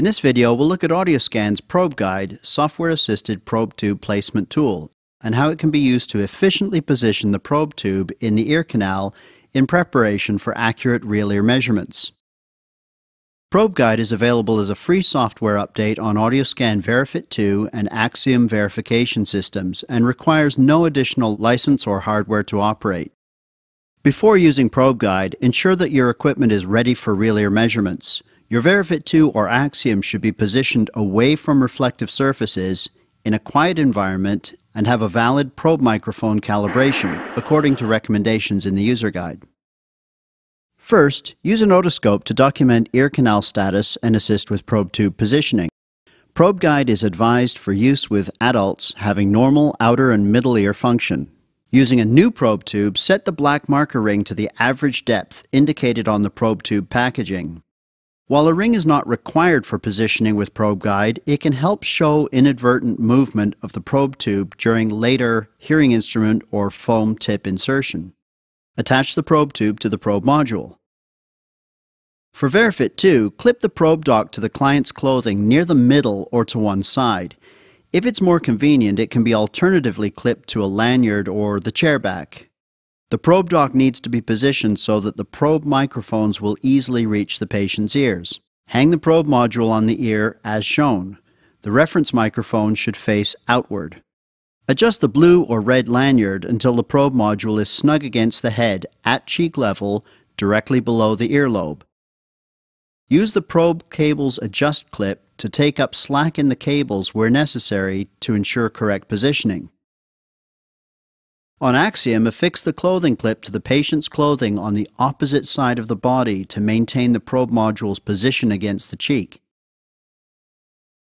In this video, we'll look at AudioScan's Probe Guide software-assisted probe tube placement tool and how it can be used to efficiently position the probe tube in the ear canal in preparation for accurate real ear measurements. Probe Guide is available as a free software update on AudioScan Verifit 2 and Axiom verification systems and requires no additional license or hardware to operate. Before using Probe Guide, ensure that your equipment is ready for real ear measurements. Your Verifit 2 or Axiom should be positioned away from reflective surfaces in a quiet environment and have a valid probe microphone calibration according to recommendations in the user guide. First, use an otoscope to document ear canal status and assist with probe tube positioning. Probe guide is advised for use with adults having normal outer and middle ear function. Using a new probe tube, set the black marker ring to the average depth indicated on the probe tube packaging. While a ring is not required for positioning with probe guide, it can help show inadvertent movement of the probe tube during later hearing instrument or foam tip insertion. Attach the probe tube to the probe module. For Verifit 2, clip the probe dock to the client's clothing near the middle or to one side. If it's more convenient, it can be alternatively clipped to a lanyard or the chair back. The probe dock needs to be positioned so that the probe microphones will easily reach the patient's ears. Hang the probe module on the ear as shown. The reference microphone should face outward. Adjust the blue or red lanyard until the probe module is snug against the head at cheek level directly below the earlobe. Use the probe cable's adjust clip to take up slack in the cables where necessary to ensure correct positioning. On Axiom, affix the clothing clip to the patient's clothing on the opposite side of the body to maintain the probe module's position against the cheek.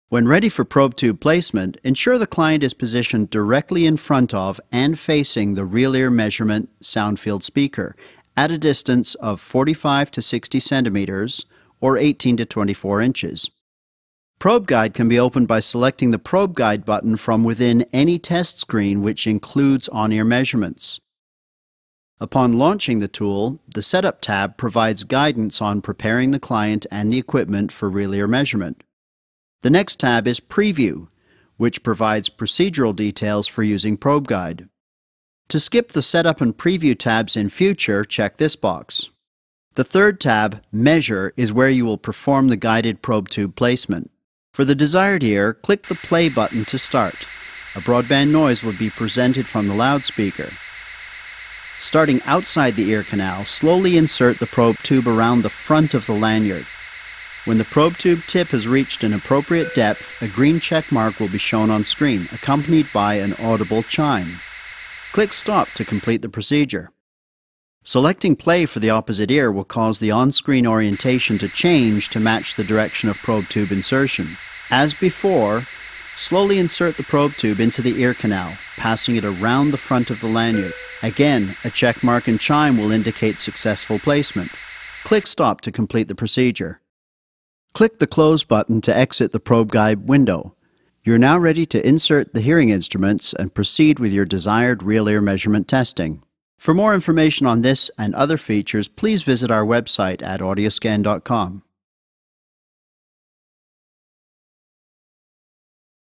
When ready for probe tube placement, ensure the client is positioned directly in front of and facing the real ear measurement sound field speaker at a distance of 45 to 60 centimeters or 18 to 24 inches. Probe Guide can be opened by selecting the Probe Guide button from within any test screen which includes on air measurements. Upon launching the tool, the Setup tab provides guidance on preparing the client and the equipment for real ear measurement. The next tab is Preview, which provides procedural details for using Probe Guide. To skip the Setup and Preview tabs in future, check this box. The third tab, Measure, is where you will perform the guided probe tube placement. For the desired ear, click the play button to start. A broadband noise will be presented from the loudspeaker. Starting outside the ear canal, slowly insert the probe tube around the front of the lanyard. When the probe tube tip has reached an appropriate depth, a green check mark will be shown on screen, accompanied by an audible chime. Click Stop to complete the procedure. Selecting play for the opposite ear will cause the on-screen orientation to change to match the direction of probe tube insertion. As before, slowly insert the probe tube into the ear canal, passing it around the front of the lanyard. Again, a check mark and chime will indicate successful placement. Click Stop to complete the procedure. Click the Close button to exit the probe guide window. You're now ready to insert the hearing instruments and proceed with your desired real ear measurement testing. For more information on this and other features, please visit our website at audioscan.com.